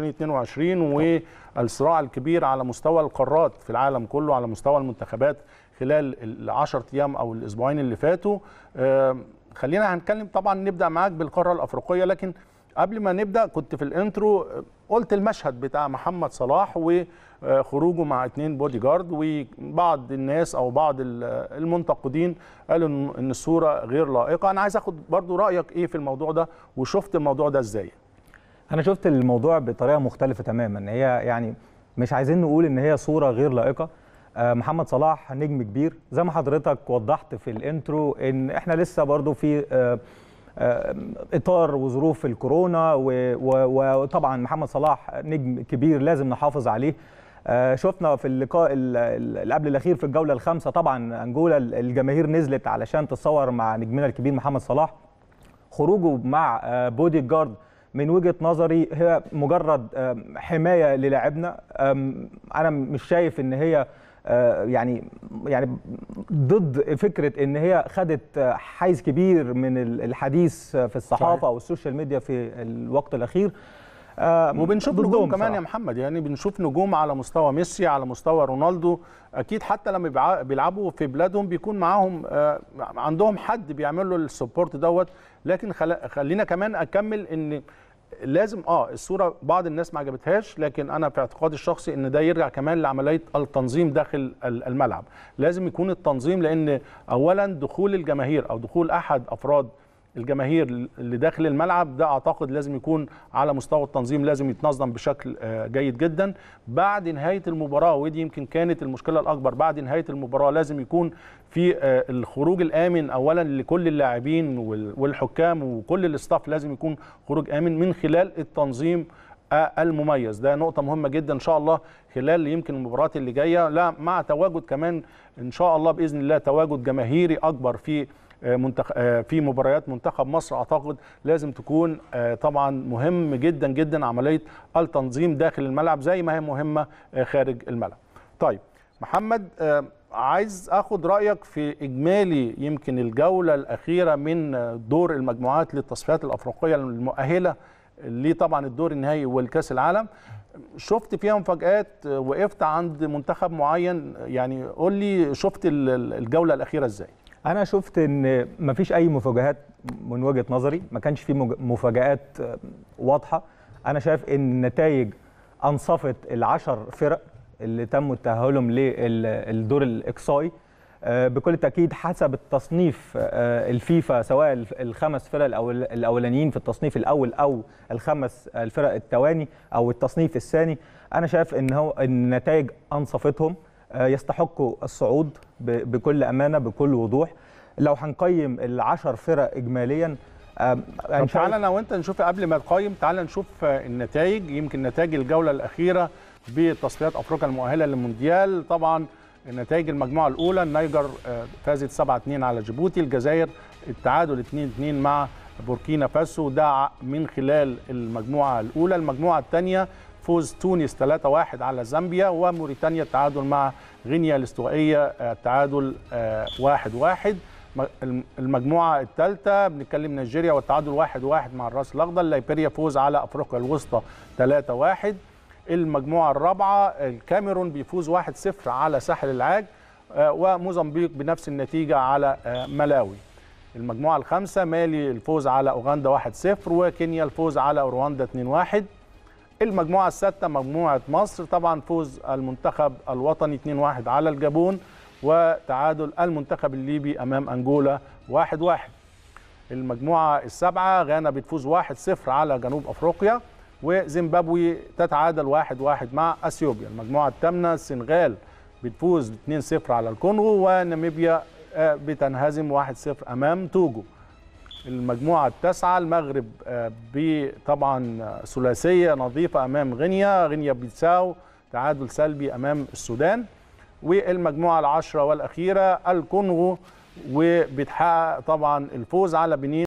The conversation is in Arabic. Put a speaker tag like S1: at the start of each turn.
S1: 2022 والصراع الكبير على مستوى القارات في العالم كله على مستوى المنتخبات خلال العشر ايام او الاسبوعين اللي فاتوا خلينا هنتكلم طبعا نبدا معاك بالقاره الافريقيه لكن قبل ما نبدا كنت في الانترو آه، قلت المشهد بتاع محمد صلاح وخروجه مع اثنين بودي جارد وبعض الناس او بعض آه، المنتقدين قالوا ان الصوره غير لائقه انا عايز اخد برضو رايك ايه في الموضوع ده وشفت الموضوع ده ازاي
S2: انا شفت الموضوع بطريقه مختلفه تماما هي يعني مش عايزين نقول ان هي صوره غير لائقه آه، محمد صلاح نجم كبير زي ما حضرتك وضحت في الانترو ان احنا لسه برضو في آه، آه، اطار وظروف الكورونا وطبعا محمد صلاح نجم كبير لازم نحافظ عليه شفنا في اللقاء اللي قبل الاخير في الجوله الخامسه طبعا انجولا الجماهير نزلت علشان تتصور مع نجمنا الكبير محمد صلاح خروجه مع بودي جارد من وجهه نظري هي مجرد حمايه للاعبنا انا مش شايف ان هي آه، يعني يعني ضد فكره ان هي خدت آه، حيز كبير من الحديث آه، في الصحافه او السوشيال ميديا في الوقت الاخير وبنشوف نجوم كمان يا
S1: محمد يعني بنشوف نجوم على مستوى ميسي على مستوى رونالدو اكيد حتى لما بيلعبوا في بلادهم بيكون معاهم عندهم حد بيعمل له السبورت دوت لكن خلينا كمان اكمل ان لازم اه الصوره بعض الناس ما عجبتهاش لكن انا في اعتقادي الشخصي ان ده يرجع كمان لعمليه التنظيم داخل الملعب لازم يكون التنظيم لان اولا دخول الجماهير او دخول احد افراد الجماهير اللي داخل الملعب ده اعتقد لازم يكون على مستوى التنظيم لازم يتنظم بشكل آه، جيد جدا بعد نهايه المباراه ودي يمكن كانت المشكله الاكبر بعد نهايه المباراه لازم يكون في آه، الخروج الامن اولا لكل اللاعبين والحكام وكل الاستاف لازم يكون خروج امن من خلال التنظيم المميز ده نقطه مهمه جدا ان شاء الله خلال يمكن المباريات اللي جايه لا مع تواجد كمان ان شاء الله باذن الله تواجد جماهيري اكبر في آه، آه، في مباريات منتخب مصر اعتقد لازم تكون آه، طبعا مهم جدا جدا عمليه التنظيم داخل الملعب زي ما هي مهمه خارج الملعب. طيب محمد عايز اخد رايك في اجمالي يمكن الجوله الاخيره من دور المجموعات للتصفيات الافريقيه المؤهله ليه طبعا الدور النهائي والكاس العالم شفت فيها مفاجآت وقفت عند منتخب معين يعني قول لي شفت الجولة الأخيرة إزاي
S2: أنا شفت إن مفيش أي مفاجآت من وجهة نظري ما كانش في مفاجآت آه، واضحة أنا شايف إن النتائج أنصفت العشر فرق اللي تم تأهلهم للدور الإقصائي آه، بكل تاكيد حسب التصنيف آه، آه، الفيفا سواء الخمس فرق الاولانيين في التصنيف الاول او الخمس الفرق التواني او التصنيف الثاني انا شايف ان هو النتائج انصفتهم يستحقوا الصعود بكل امانه بكل وضوح لو هنقيم العشر فرق اجماليا طب تعالى انا وانت نشوف قبل ما نقيم تعالى
S1: نشوف النتائج يمكن نتائج الجوله الاخيره بتصفيات افريقيا المؤهله للمونديال طبعا نتائج المجموعه الاولى النيجر آه، فازت 7 2 على جيبوتي الجزائر التعادل 2 2 مع بوركينا فاسو ده من خلال المجموعه الاولى المجموعه الثانيه فوز تونس 3-1 على زامبيا وموريتانيا التعادل مع غينيا الاستوائيه آه، التعادل 1-1 آه، المجموعه الثالثه بنتكلم نيجيريا والتعادل 1-1 مع الراس الاخضر ليبيريا فوز على افريقيا الوسطى 3-1 المجموعة الرابعة الكاميرون بيفوز 1-0 على ساحل العاج آه، وموزمبيق بنفس النتيجة على آه، ملاوي المجموعة الخامسة مالي الفوز على أوغندا 1-0 وكينيا الفوز على رواندا 2-1 المجموعة السادسة مجموعة مصر طبعا فوز المنتخب الوطني 2-1 على الجابون وتعادل المنتخب الليبي أمام أنجولا 1-1 المجموعة السابعة غانا بتفوز 1-0 على جنوب أفريقيا وزيمبابوي تتعادل واحد واحد مع اثيوبيا المجموعه الثامنه السنغال بتفوز 2-0 على الكونغو وناميبيا آه، بتنهزم 1-0 امام توجو المجموعه التاسعه المغرب آه، طبعا ثلاثيه نظيفه امام غينيا غينيا بيساو تعادل سلبي امام السودان والمجموعه العشره والاخيره الكونغو وبتحقق طبعا الفوز على بنين